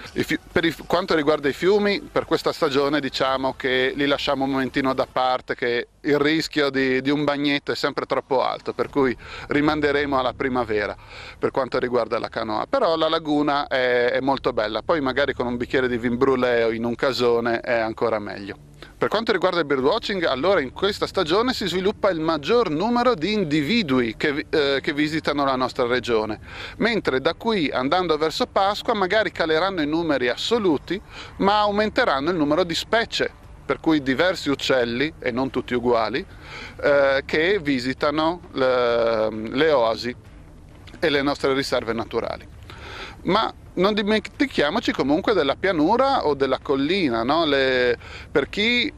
Per i, quanto riguarda i fiumi, per questa stagione diciamo che li lasciamo un momentino da parte, che il rischio di, di un bagnetto è sempre troppo alto, per cui rimanderemo alla primavera per quanto riguarda la canoa. Però la laguna è, è molto bella, poi magari con un bicchiere di vin brulé o in un casone è ancora meglio. Per quanto riguarda il birdwatching, allora in questa stagione si sviluppa il maggior numero di individui che, eh, che, visitano la nostra regione, mentre da qui andando verso Pasqua magari caleranno i numeri assoluti, ma aumenteranno il numero di specie per cui diversi uccelli, e non tutti uguali, eh, che visitano le, ehm, le oasi e le nostre riserve naturali. Ma non dimentichiamoci comunque della pianura o della collina, no? le, per chi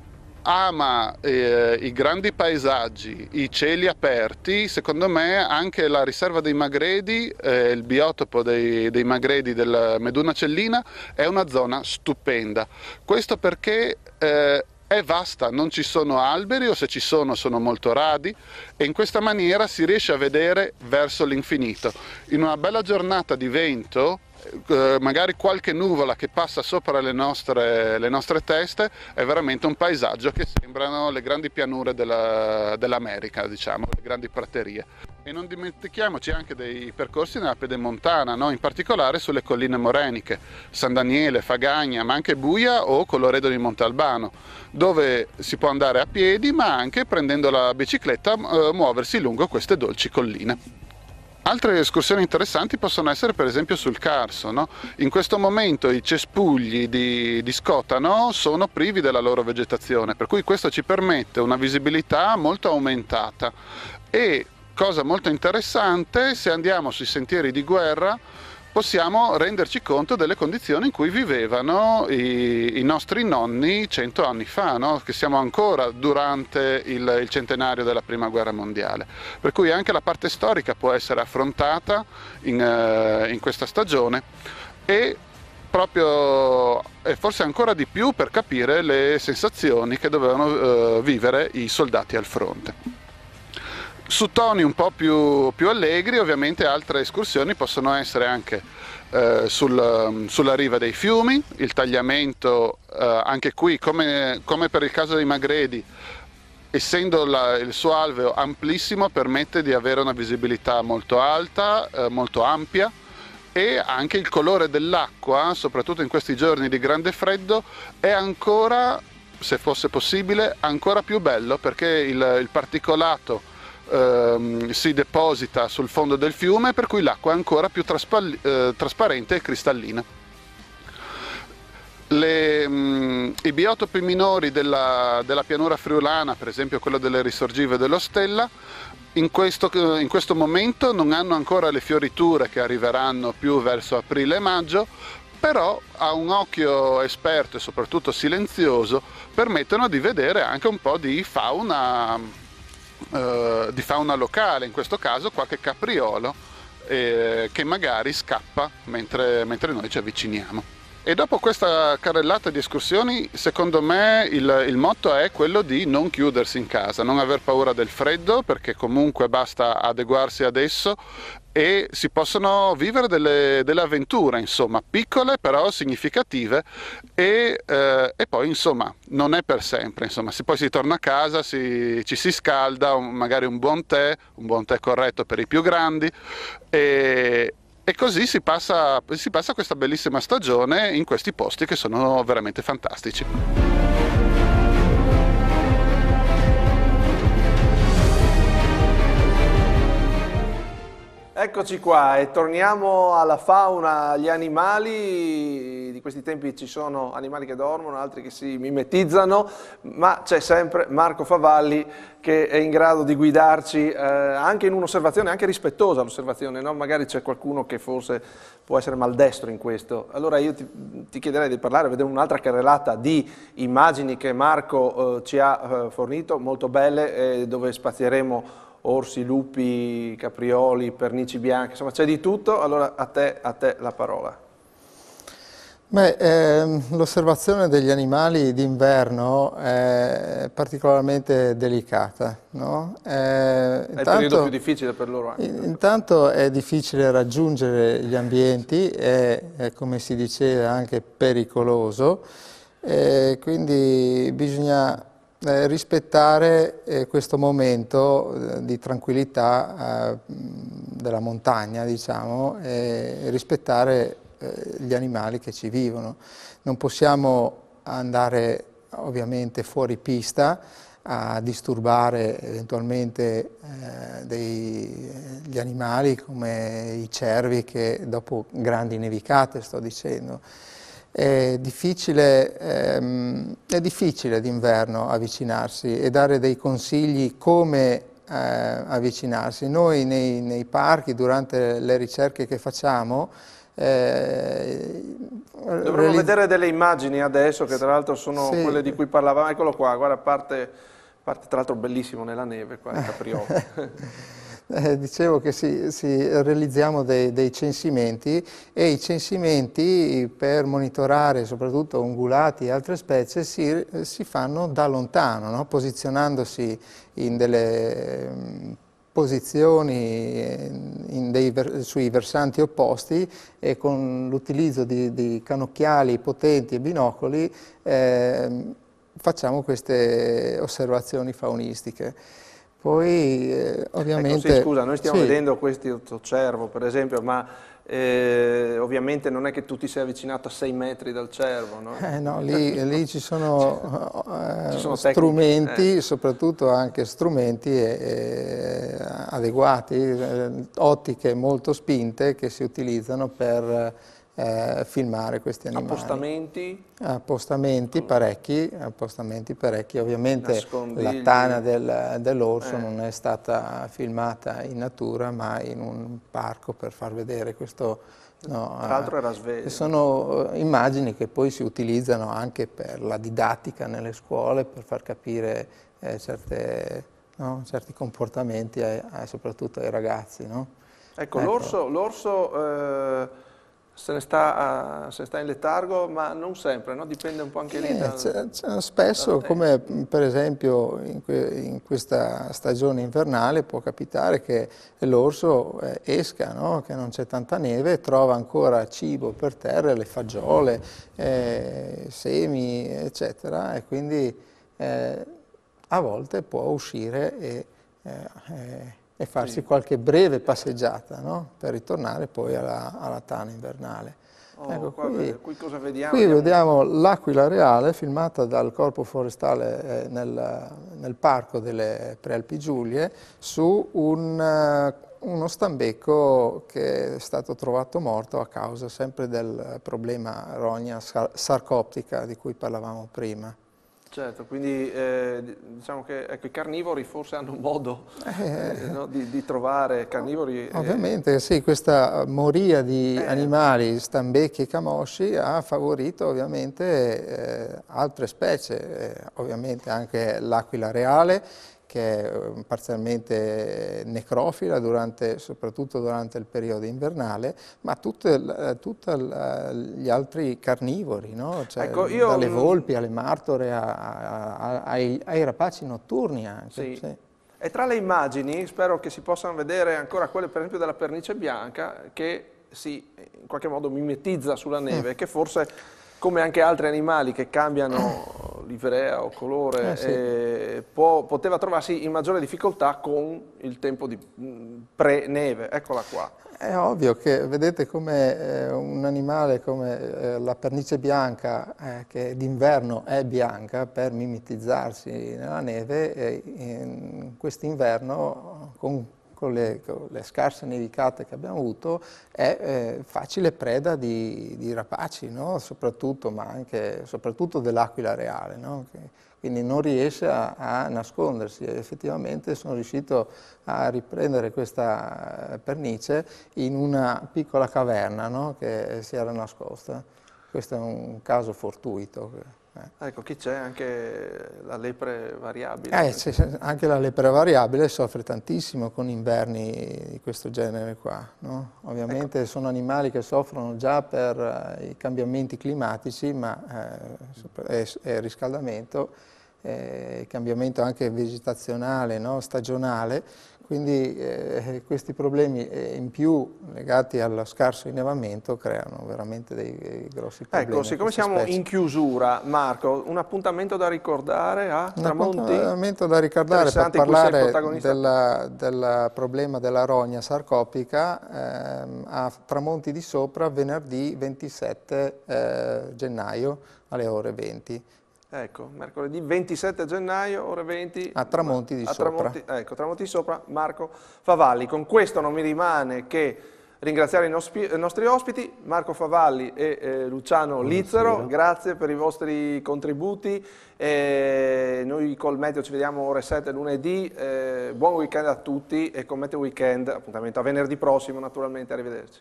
ama eh, i grandi paesaggi, i cieli aperti, secondo me anche la riserva dei Magredi, eh, il biotopo dei, dei Magredi del Meduna Cellina è una zona stupenda. Questo perché eh, è vasta, non ci sono alberi o se ci sono sono molto radi e in questa maniera si riesce a vedere verso l'infinito. In una bella giornata di vento eh, eh, magari qualche nuvola che passa sopra le nostre, le nostre, teste è veramente un paesaggio che sembrano le grandi pianure della, dell'America, diciamo, le grandi praterie. E non dimentichiamoci anche dei percorsi nella pedemontana, no? in particolare sulle colline moreniche, San Daniele, Fagagna, ma anche Buia o Coloredo di Montalbano, dove si può andare a piedi ma anche prendendo la bicicletta eh, muoversi lungo queste dolci colline. Altre escursioni interessanti possono essere per esempio sul Carso. No? In questo momento i cespugli di, di, Scotano sono privi della loro vegetazione, per cui questo ci permette una visibilità molto aumentata. E cosa molto interessante, se andiamo sui sentieri di guerra, possiamo renderci conto delle condizioni in cui vivevano i, i nostri nonni cento anni fa, no? che siamo ancora durante il, il, centenario della Prima Guerra Mondiale. Per cui anche la parte storica può essere affrontata in, eh, in questa stagione e proprio e forse ancora di più per capire le sensazioni che dovevano eh, vivere i soldati al fronte. Su toni un po' più, più allegri ovviamente altre escursioni possono essere anche eh, sul, sulla riva dei fiumi, il tagliamento eh, anche qui come, come, per il caso dei Magredi essendo la, il suo alveo amplissimo permette di avere una visibilità molto alta, eh, molto ampia e anche il colore dell'acqua, soprattutto in questi giorni di grande freddo, è ancora, se fosse possibile, ancora più bello perché il, il particolato ehm, si deposita sul fondo del fiume per cui l'acqua è ancora più eh, trasparente e cristallina. Le, mh, mm, I biotopi minori della, della, pianura friulana, per esempio quello delle risorgive dell'Ostella, in questo, eh, in questo momento non hanno ancora le fioriture che arriveranno più verso aprile e maggio, però a un occhio esperto e soprattutto silenzioso permettono di vedere anche un po' di fauna eh, di fauna locale, in questo caso qualche capriolo eh, che magari scappa mentre, mentre noi ci avviciniamo. E dopo questa carrellata di escursioni, secondo me il, il, motto è quello di non chiudersi in casa, non aver paura del freddo, perché comunque basta adeguarsi adesso e si possono vivere delle, delle avventure, insomma, piccole però significative e, eh, e, poi, insomma, non è per sempre, insomma, si, poi si torna a casa, si, ci si scalda, un, magari un buon tè, un buon tè corretto per i più grandi e, e così si passa, si passa questa bellissima stagione in questi posti che sono veramente fantastici. Eccoci qua e torniamo alla fauna, agli animali, di questi tempi ci sono animali che dormono, altri che si mimetizzano, ma c'è sempre Marco Favalli che è in grado di guidarci eh, anche in un'osservazione, anche rispettosa l'osservazione, no? magari c'è qualcuno che forse può essere maldestro in questo. Allora io ti, ti chiederei di parlare, vedremo un'altra carrellata di immagini che Marco eh, ci ha eh, fornito, molto belle, eh, dove spazieremo orsi, lupi, caprioli, pernici bianche, insomma c'è di tutto, allora a te, a te la parola. Eh, l'osservazione degli animali d'inverno è particolarmente delicata. No? Eh, è il periodo più difficile per loro anche. Intanto è difficile raggiungere gli ambienti, è, è come si diceva anche pericoloso, eh, quindi bisogna eh, rispettare eh, questo momento eh, di tranquillità eh, della montagna, diciamo, e rispettare eh, gli animali che ci vivono. Non possiamo andare ovviamente fuori pista, a disturbare eventualmente eh, dei, gli animali come i cervi che dopo grandi nevicate, sto dicendo, è difficile, ehm, d'inverno avvicinarsi e dare dei consigli come eh, avvicinarsi. Noi nei, nei, parchi, durante le ricerche che facciamo, eh, Dovremmo vedere delle immagini adesso che tra l'altro sono sì. quelle di cui parlavamo, eccolo qua, guarda parte, parte tra l'altro bellissimo nella neve qua, il capriolo. Eh, dicevo che si, si realizziamo dei, dei, censimenti e i censimenti per monitorare soprattutto ungulati e altre specie si, si fanno da lontano, no? posizionandosi in delle mm, posizioni eh, dei, sui versanti opposti e con l'utilizzo di, di, canocchiali potenti e binocoli eh, facciamo queste osservazioni faunistiche. Poi eh, ovviamente... Ecco, sì, scusa, noi stiamo sì. vedendo questo cervo per esempio, ma eh, ovviamente non è che tu ti sei avvicinato a 6 metri dal cervo, no? Eh, no lì, lì, ci sono, ci eh, eh, sono strumenti, tecniche, soprattutto anche strumenti eh, adeguati, ottiche molto spinte che si utilizzano per eh, filmare questi animali. Appostamenti? Appostamenti parecchi, appostamenti parecchi. ovviamente Nascondigli. la tana del, dell'orso eh. non è stata filmata in natura ma in un parco per far vedere questo. No, Tra l'altro era eh, sveglio. Sono eh, immagini che poi si utilizzano anche per la didattica nelle scuole per far capire eh, certe, no, certi comportamenti ai, soprattutto ai ragazzi. No? Ecco, ecco. l'orso eh, se ne, sta, se sta, in letargo, ma non sempre, no? dipende un po' anche lì. Eh, da, c è, spesso, come per esempio in, que in, questa stagione invernale, può capitare che l'orso eh, esca, no? che non c'è tanta neve, trova ancora cibo per terra, le fagiole, eh, semi, eccetera, e quindi eh, a volte può uscire e eh, eh, e farsi sì. qualche breve passeggiata no? per ritornare poi alla, alla tana invernale. Oh, ecco, qua, qui, qui, cosa vediamo? Qui vediamo l'aquila reale filmata dal corpo forestale eh, nel, nel, parco delle Prealpi Giulie su un, eh, uno stambecco che è stato trovato morto a causa sempre del problema rogna sarcoptica di cui parlavamo prima. Certo, quindi eh, diciamo che ecco, i carnivori forse hanno modo eh. eh, no, di, di, trovare carnivori. Eh. Ovviamente e... sì, questa moria di eh. animali, stambecchi e camosci, ha favorito ovviamente eh, altre specie, ovviamente anche l'aquila reale che è ehm, parzialmente necrofila, durante, soprattutto durante il periodo invernale, ma eh, tutti eh, gli altri carnivori, no? cioè, ecco, io, dalle volpi alle martore a, a, a, ai, ai, rapaci notturni anche. Sì. Cioè. E tra le immagini, spero che si possano vedere ancora quelle per esempio della pernice bianca, che si in qualche modo mimetizza sulla neve, mm. che forse come anche altri animali che cambiano livrea o colore, eh, sì. eh, po poteva trovarsi in maggiore difficoltà con il tempo di mm, pre-neve. Eccola qua. È ovvio che vedete come eh, un animale come eh, la pernice bianca, eh, che d'inverno è bianca per mimetizzarsi nella neve, eh, quest'inverno con con le, con le, scarse nevicate che abbiamo avuto, è eh, facile preda di, di rapaci, no? soprattutto, ma anche, soprattutto dell'aquila reale, no? quindi non riesce a, a nascondersi. effettivamente sono riuscito a riprendere questa eh, pernice in una piccola caverna no? che si era nascosta. Questo è un caso fortuito. Eh. Ecco, chi c'è anche la lepre variabile. Eh, anche la lepre variabile soffre tantissimo con inverni di questo genere qua. No? Ovviamente ecco. sono animali che soffrono già per eh, i cambiamenti climatici, ma eh, il riscaldamento, è il cambiamento anche vegetazionale, no? stagionale, quindi eh, questi problemi eh, in più legati allo scarso innevamento creano veramente dei, dei grossi ecco, problemi. Ecco, siccome siamo specie. in chiusura, Marco, un appuntamento da ricordare a un Tramonti? Un appuntamento da ricordare per parlare del problema della rogna sarcopica ehm, a Tramonti di Sopra venerdì 27 eh, gennaio alle ore 20 Ecco, mercoledì 27 gennaio, ore 20. A Tramonti di a Tramonti, sopra. Ecco, Tramonti di sopra, Marco Favalli. Con questo non mi rimane che ringraziare i, nospi, i nostri ospiti, Marco Favalli e eh, Luciano Buonasera. Lizzero, grazie per i vostri contributi, eh, noi col Meteo ci vediamo ore 7 lunedì, eh, buon weekend a tutti e con Meteo Weekend appuntamento a venerdì prossimo naturalmente, arrivederci.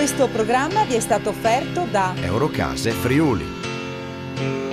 Questo programma vi è stato offerto da Eurocase Friuli.